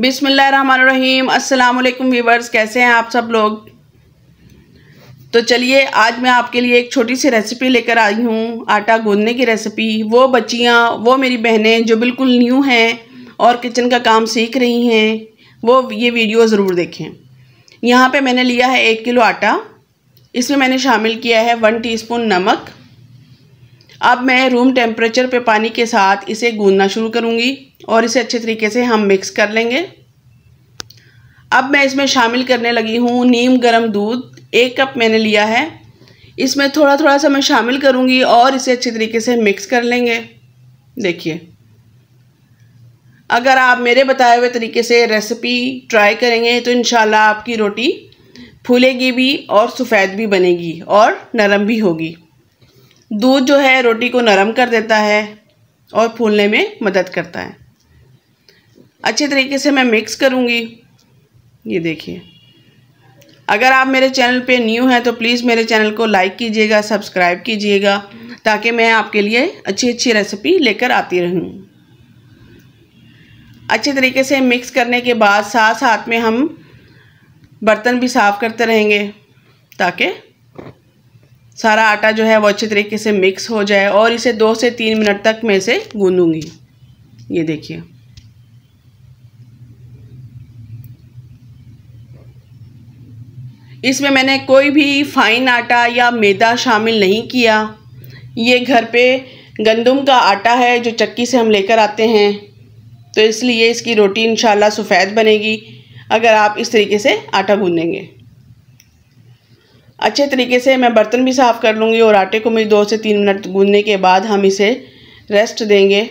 बिसमीम अल्लाम वीवर्स कैसे हैं आप सब लोग तो चलिए आज मैं आपके लिए एक छोटी सी रेसिपी लेकर आई हूँ आटा गूंदने की रेसिपी वो बच्चियाँ वो मेरी बहनें जो बिल्कुल न्यू हैं और किचन का काम सीख रही हैं वो ये वीडियो ज़रूर देखें यहाँ पे मैंने लिया है एक किलो आटा इसमें मैंने शामिल किया है वन टी नमक अब मैं रूम टेम्परेचर पे पानी के साथ इसे गूंदना शुरू करूँगी और इसे अच्छे तरीके से हम मिक्स कर लेंगे अब मैं इसमें शामिल करने लगी हूँ नीम गर्म दूध एक कप मैंने लिया है इसमें थोड़ा थोड़ा सा मैं शामिल करूँगी और इसे अच्छे तरीके से मिक्स कर लेंगे देखिए अगर आप मेरे बताए हुए तरीके से रेसिपी ट्राई करेंगे तो इन आपकी रोटी फूलेगी भी और सफ़ेद भी बनेगी और नरम भी होगी दूध जो है रोटी को नरम कर देता है और फूलने में मदद करता है अच्छे तरीके से मैं मिक्स करूँगी ये देखिए अगर आप मेरे चैनल पे न्यू हैं तो प्लीज़ मेरे चैनल को लाइक कीजिएगा सब्सक्राइब कीजिएगा ताकि मैं आपके लिए अच्छी अच्छी रेसिपी लेकर आती रहूँ अच्छे तरीके से मिक्स करने के बाद साथ साथ में हम बर्तन भी साफ़ करते रहेंगे ताकि सारा आटा जो है वो अच्छे तरीके से मिक्स हो जाए और इसे दो से तीन मिनट तक मैं इसे गूंदूंगी ये देखिए इसमें मैंने कोई भी फाइन आटा या मैदा शामिल नहीं किया ये घर पे गंदम का आटा है जो चक्की से हम लेकर आते हैं तो इसलिए इसकी रोटी इंशाल्लाह सफ़ेद बनेगी अगर आप इस तरीके से आटा गूंदेंगे अच्छे तरीके से मैं बर्तन भी साफ़ कर लूँगी और आटे को मेरी दो से तीन मिनट गूंदने के बाद हम इसे रेस्ट देंगे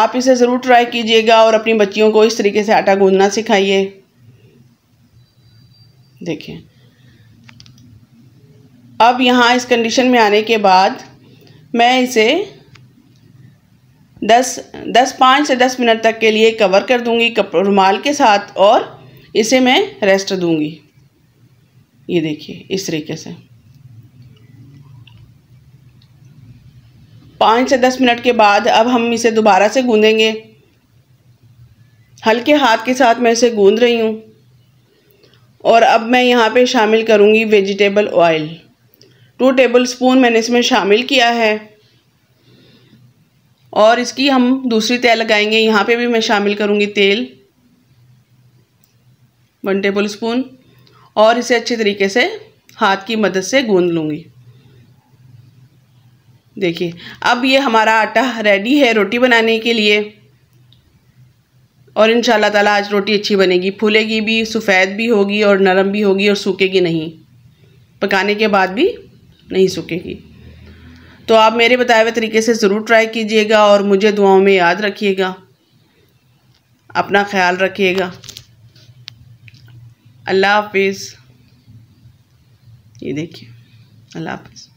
आप इसे ज़रूर ट्राई कीजिएगा और अपनी बच्चियों को इस तरीके से आटा गूंदना सिखाइए देखिए अब यहाँ इस कंडीशन में आने के बाद मैं इसे दस दस पाँच से दस मिनट तक के लिए कवर कर दूंगी कप रुमाल के साथ और इसे मैं रेस्ट दूंगी ये देखिए इस तरीके से पाँच से दस मिनट के बाद अब हम इसे दोबारा से गूंदेंगे हल्के हाथ के साथ मैं इसे गूंद रही हूँ और अब मैं यहाँ पे शामिल करूँगी vegetable oil two tablespoon मैंने इसमें शामिल किया है और इसकी हम दूसरी तेल लगाएंगे यहाँ पे भी मैं शामिल करूँगी तेल वन टेबल स्पून और इसे अच्छे तरीके से हाथ की मदद से गूंद लूँगी देखिए अब ये हमारा आटा रेडी है रोटी बनाने के लिए और इन ताला आज रोटी अच्छी बनेगी फूलेगी भी सफ़ेद भी होगी और नरम भी होगी और सूखेगी नहीं पकाने के बाद भी नहीं सूखेगी तो आप मेरे बताए हुए तरीके से ज़रूर ट्राई कीजिएगा और मुझे दुआओं में याद रखिएगा अपना ख्याल रखिएगा अल्लाह हाफिज़ ये देखिए अल्लाह हाफिज़